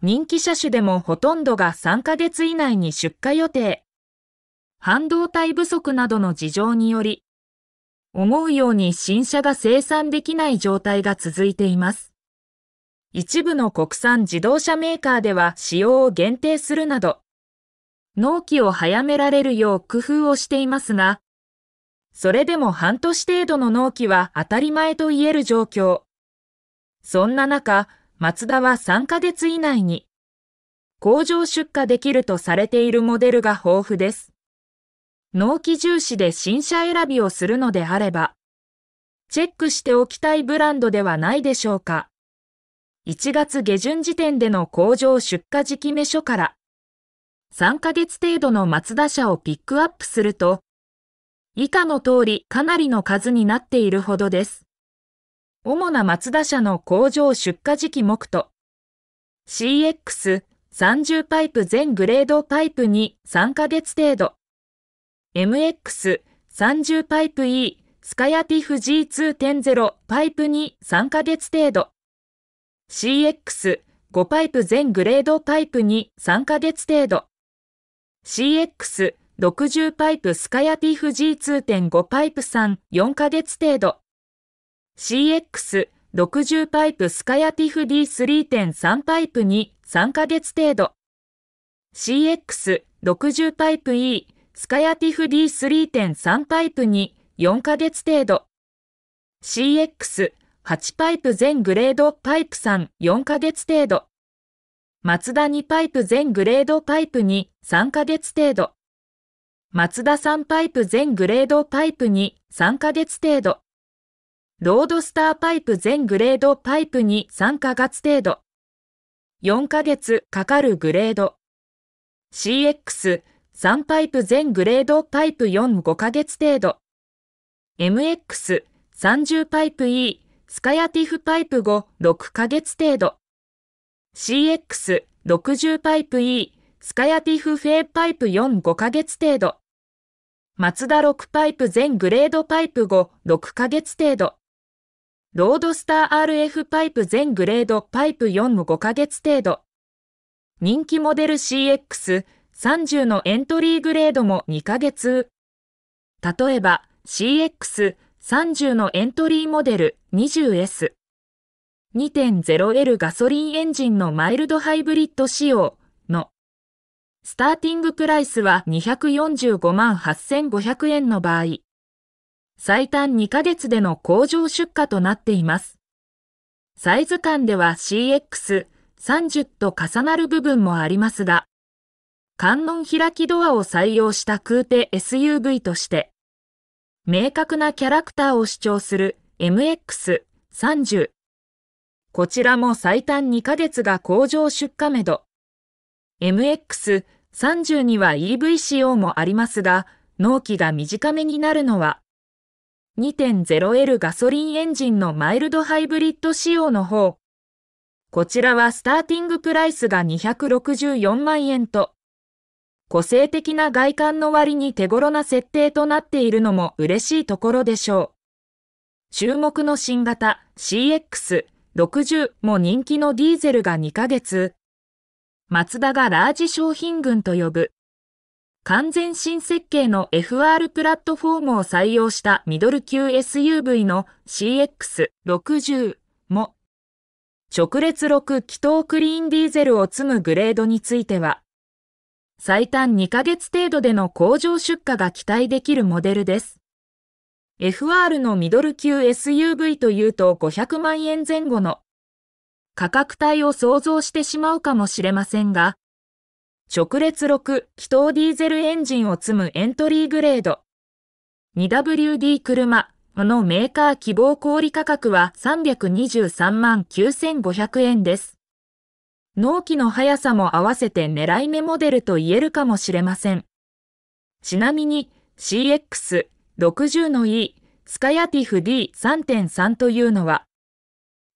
人気車種でもほとんどが3ヶ月以内に出荷予定。半導体不足などの事情により、思うように新車が生産できない状態が続いています。一部の国産自動車メーカーでは使用を限定するなど、納期を早められるよう工夫をしていますが、それでも半年程度の納期は当たり前と言える状況。そんな中、マツダは3ヶ月以内に工場出荷できるとされているモデルが豊富です。納期重視で新車選びをするのであれば、チェックしておきたいブランドではないでしょうか。1月下旬時点での工場出荷時期目処から3ヶ月程度のマツダ車をピックアップすると、以下の通りかなりの数になっているほどです。主な松田社の工場出荷時期目と CX30 パイプ全グレードパイプに3ヶ月程度 MX30 パイプ E スカヤティフ G2.0 パイプに3ヶ月程度 CX5 パイプ全グレードパイプに3ヶ月程度 CX60 パイプスカヤティフ G2.5 パイプ34ヶ月程度 CX60 パイプスカヤティフ D3.3 パイプに3ヶ月程度。CX60 パイプ E スカヤティフ D3.3 パイプに4ヶ月程度。CX8 パイプ全グレードパイプ3、4ヶ月程度。松田2パイプ全グレードパイプに3ヶ月程度。松田3パイプ全グレードパイプに3ヶ月程度。ロードスターパイプ全グレードパイプに3ヶ月程度。4ヶ月かかるグレード。CX3 パイプ全グレードパイプ45ヶ月程度。MX30 パイプ E スカヤティフパイプ56ヶ月程度。CX60 パイプ E スカヤティフフェイパイプ45ヶ月程度。マツダ6パイプ全グレードパイプ56ヶ月程度。ロードスター RF パイプ全グレードパイプ4の5ヶ月程度。人気モデル CX30 のエントリーグレードも2ヶ月。例えば CX30 のエントリーモデル 20S。2.0L ガソリンエンジンのマイルドハイブリッド仕様のスターティングプライスは245万8500円の場合、最短2ヶ月での工場出荷となっています。サイズ感では CX30 と重なる部分もありますが、観音開きドアを採用した空手 SUV として、明確なキャラクターを主張する MX30。こちらも最短2ヶ月が工場出荷目ど。MX30 には EV 仕様もありますが、納期が短めになるのは、2.0L ガソリンエンジンのマイルドハイブリッド仕様の方。こちらはスターティングプライスが264万円と、個性的な外観の割に手頃な設定となっているのも嬉しいところでしょう。注目の新型 CX60 も人気のディーゼルが2ヶ月。マツダがラージ商品群と呼ぶ完全新設計の FR プラットフォームを採用したミドル級 SUV の CX60 も、直列6気筒クリーンディーゼルを積むグレードについては、最短2ヶ月程度での工場出荷が期待できるモデルです。FR のミドル級 SUV というと500万円前後の価格帯を想像してしまうかもしれませんが、直列6気筒ディーゼルエンジンを積むエントリーグレード。2WD 車のメーカー希望小売価格は323万9500円です。納期の速さも合わせて狙い目モデルと言えるかもしれません。ちなみに CX60 の E スカヤティフ D3.3 というのは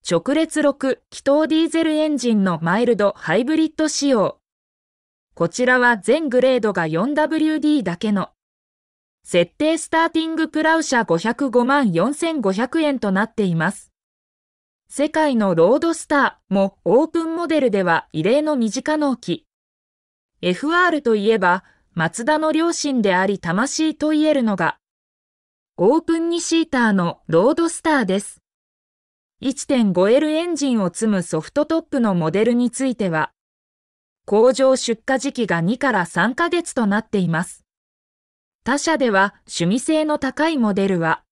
直列6気筒ディーゼルエンジンのマイルドハイブリッド仕様。こちらは全グレードが 4WD だけの。設定スターティングプラウシャ505万4500円となっています。世界のロードスターもオープンモデルでは異例の身近納期。FR といえば、マツダの両親であり魂と言えるのが、オープン2シーターのロードスターです。1.5L エンジンを積むソフトトップのモデルについては、工場出荷時期が2から3ヶ月となっています。他社では趣味性の高いモデルは、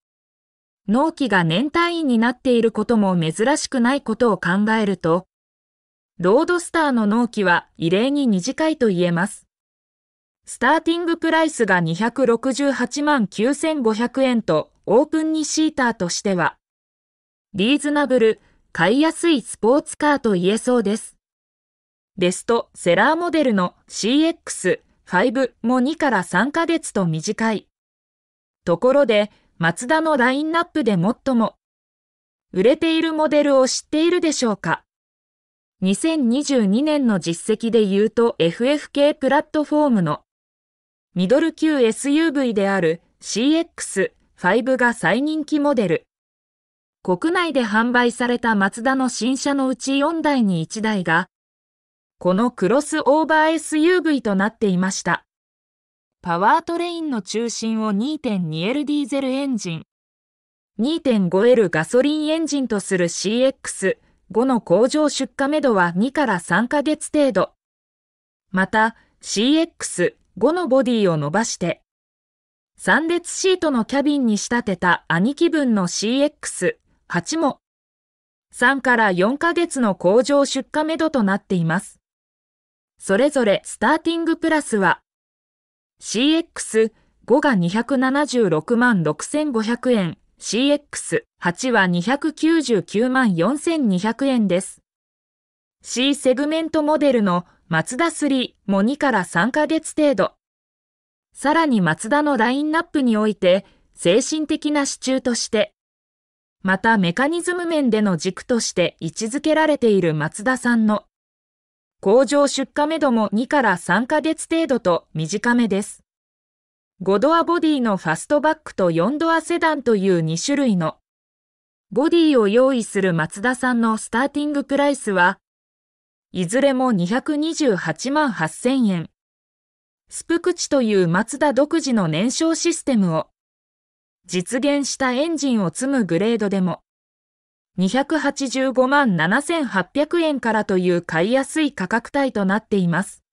納期が年単位になっていることも珍しくないことを考えると、ロードスターの納期は異例に短いと言えます。スターティングプライスが268万9500円とオープンにシーターとしては、リーズナブル、買いやすいスポーツカーと言えそうです。ベストセラーモデルの CX5 も2から3ヶ月と短い。ところで、マツダのラインナップで最も売れているモデルを知っているでしょうか2022年の実績で言うと FFK プラットフォームのミドル級 SUV である CX5 が最人気モデル。国内で販売されたマツダの新車のうち4台に1台がこのクロスオーバー SUV となっていました。パワートレインの中心を 2.2L ディーゼルエンジン、2.5L ガソリンエンジンとする CX5 の工場出荷目処は2から3ヶ月程度。また、CX5 のボディを伸ばして、3列シートのキャビンに仕立てた兄貴分の CX8 も、3から4ヶ月の工場出荷目処となっています。それぞれスターティングプラスは、CX5 が276万6500円、CX8 は299万4200円です。C セグメントモデルのマツダ3も2から3ヶ月程度。さらにマツダのラインナップにおいて、精神的な支柱として、またメカニズム面での軸として位置づけられているマツダさんの工場出荷目処も2から3ヶ月程度と短めです。5ドアボディのファストバックと4ドアセダンという2種類のボディを用意する松田さんのスターティングプライスは、いずれも228万8000円。スプクチという松田独自の燃焼システムを実現したエンジンを積むグレードでも、285万7800円からという買いやすい価格帯となっています。